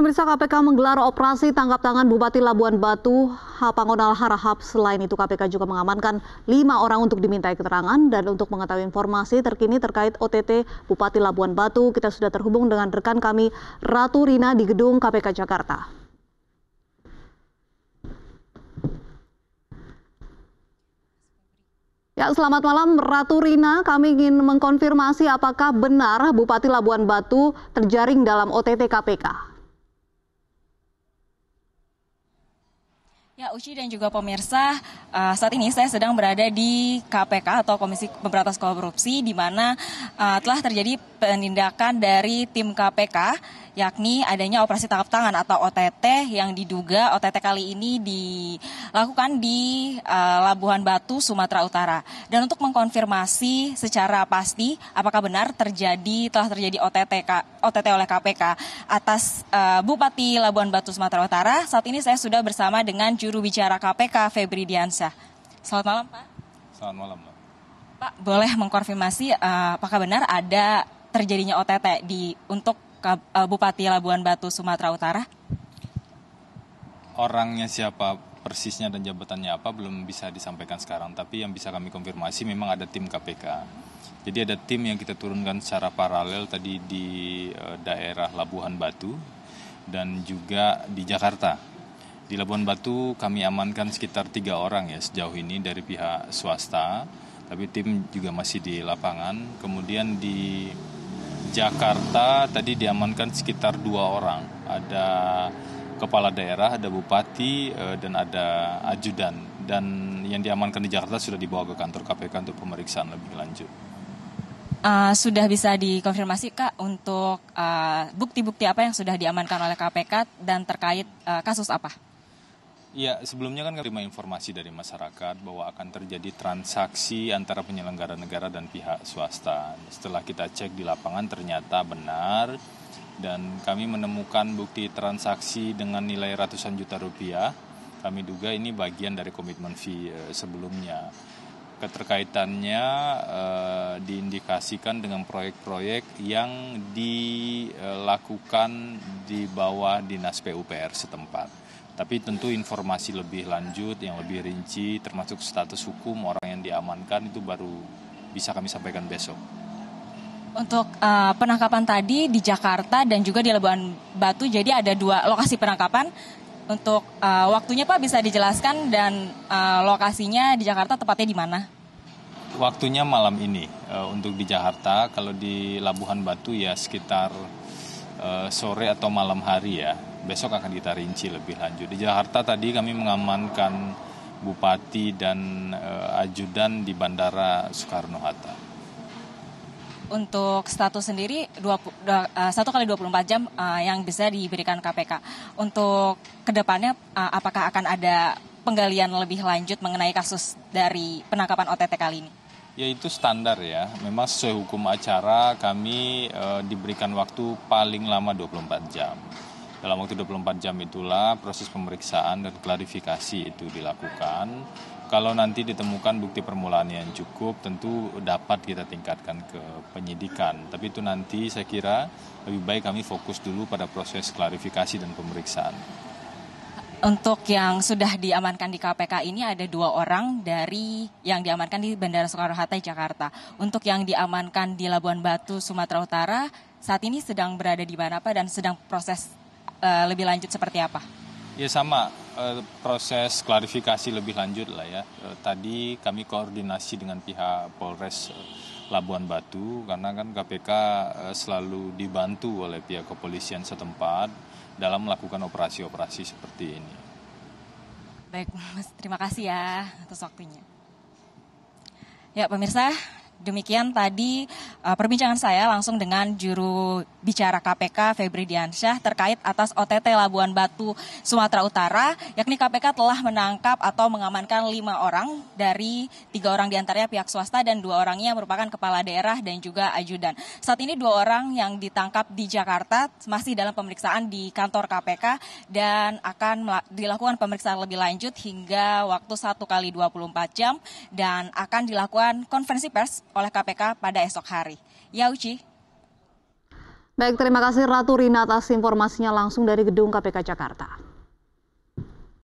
pemirsa KPK menggelar operasi tangkap tangan Bupati Labuan Batu Hapangonal Harahap. Selain itu KPK juga mengamankan lima orang untuk dimintai keterangan dan untuk mengetahui informasi terkini terkait OTT Bupati Labuan Batu. Kita sudah terhubung dengan rekan kami Ratu Rina di gedung KPK Jakarta. Ya, selamat malam Ratu Rina. Kami ingin mengkonfirmasi apakah benar Bupati Labuan Batu terjaring dalam OTT KPK. Ya, Uci dan juga pemirsa, uh, saat ini saya sedang berada di KPK atau Komisi Pemberantasan Korupsi di mana uh, telah terjadi penindakan dari tim KPK yakni adanya operasi tangkap tangan atau OTT yang diduga OTT kali ini dilakukan di uh, Labuhan Batu, Sumatera Utara. Dan untuk mengkonfirmasi secara pasti apakah benar terjadi telah terjadi OTT OTT oleh KPK atas eh, Bupati Labuhan Batu, Sumatera Utara, saat ini saya sudah bersama dengan juru bicara KPK Febri Diansyah. Selamat malam, Pak. Selamat malam, Pak. Pak, boleh mengkonfirmasi eh, apakah benar ada terjadinya OTT di untuk eh, Bupati Labuan Batu Sumatera Utara? Orangnya siapa persisnya dan jabatannya apa belum bisa disampaikan sekarang, tapi yang bisa kami konfirmasi memang ada tim KPK. Jadi ada tim yang kita turunkan secara paralel tadi di eh, daerah Labuhan Batu dan juga di Jakarta. Di Labuan Batu kami amankan sekitar tiga orang ya sejauh ini dari pihak swasta, tapi tim juga masih di lapangan. Kemudian di Jakarta tadi diamankan sekitar dua orang. Ada kepala daerah, ada bupati, eh, dan ada ajudan. Dan yang diamankan di Jakarta sudah dibawa ke kantor KPK untuk pemeriksaan lebih lanjut. Uh, sudah bisa dikonfirmasi kak untuk ah, bukti-bukti uh, apa yang sudah diamankan oleh KPK dan terkait uh, kasus apa? Ya, sebelumnya kan terima informasi dari masyarakat bahwa akan terjadi transaksi antara penyelenggara negara dan pihak swasta. Setelah kita cek di lapangan ternyata benar dan kami menemukan bukti transaksi dengan nilai ratusan juta rupiah. Kami duga ini bagian dari komitmen fee eh, sebelumnya keterkaitannya uh, diindikasikan dengan proyek-proyek yang dilakukan di bawah dinas PUPR setempat. Tapi tentu informasi lebih lanjut yang lebih rinci termasuk status hukum orang yang diamankan itu baru bisa kami sampaikan besok. Untuk uh, penangkapan tadi di Jakarta dan juga di Labuan Batu, jadi ada dua lokasi penangkapan. Untuk uh, waktunya Pak bisa dijelaskan dan uh, lokasinya di Jakarta tepatnya di mana? Waktunya malam ini uh, untuk di Jakarta. Kalau di Labuhan Batu ya sekitar uh, sore atau malam hari ya. Besok akan kita rinci lebih lanjut. Di Jakarta tadi kami mengamankan Bupati dan uh, Ajudan di Bandara Soekarno-Hatta. Untuk status sendiri eh, kali 1 kali 24 jam eh, yang bisa diberikan KPK. Untuk kedepannya eh, apakah akan ada penggalian lebih lanjut mengenai kasus dari penangkapan OTT kali ini? Ya itu standar ya. Memang sesuai hukum acara kami diberikan waktu paling lama 24 jam. Dalam waktu 24 jam itulah proses pemeriksaan dan klarifikasi itu dilakukan kalau nanti ditemukan bukti permulaan yang cukup, tentu dapat kita tingkatkan ke penyidikan. Tapi itu nanti saya kira lebih baik kami fokus dulu pada proses klarifikasi dan pemeriksaan. Untuk yang sudah diamankan di KPK ini ada dua orang dari yang diamankan di Bandara Soekarno-Hatta Jakarta. Untuk yang diamankan di Labuan Batu Sumatera Utara saat ini sedang berada di mana Pak dan sedang proses uh, lebih lanjut seperti apa? Ya sama, Eh, proses klarifikasi lebih lanjut lah ya. Eh, tadi kami koordinasi dengan pihak Polres eh, Labuan Batu karena kan KPK selalu dibantu oleh pihak kepolisian setempat dalam melakukan operasi-operasi seperti ini. Baik, terima kasih ya atas waktunya. Ya, pemirsa, demikian tadi uh, perbincangan saya langsung dengan juru bicara KPK Febri Diansyah terkait atas OTT Labuan Batu Sumatera Utara, yakni KPK telah menangkap atau mengamankan lima orang dari tiga orang diantaranya pihak swasta dan dua orangnya merupakan kepala daerah dan juga ajudan. Saat ini dua orang yang ditangkap di Jakarta masih dalam pemeriksaan di kantor KPK dan akan dilakukan pemeriksaan lebih lanjut hingga waktu satu kali 24 jam dan akan dilakukan konferensi pers oleh KPK pada esok hari. Ya Baik, terima kasih Ratu Rina atas informasinya langsung dari Gedung KPK Jakarta.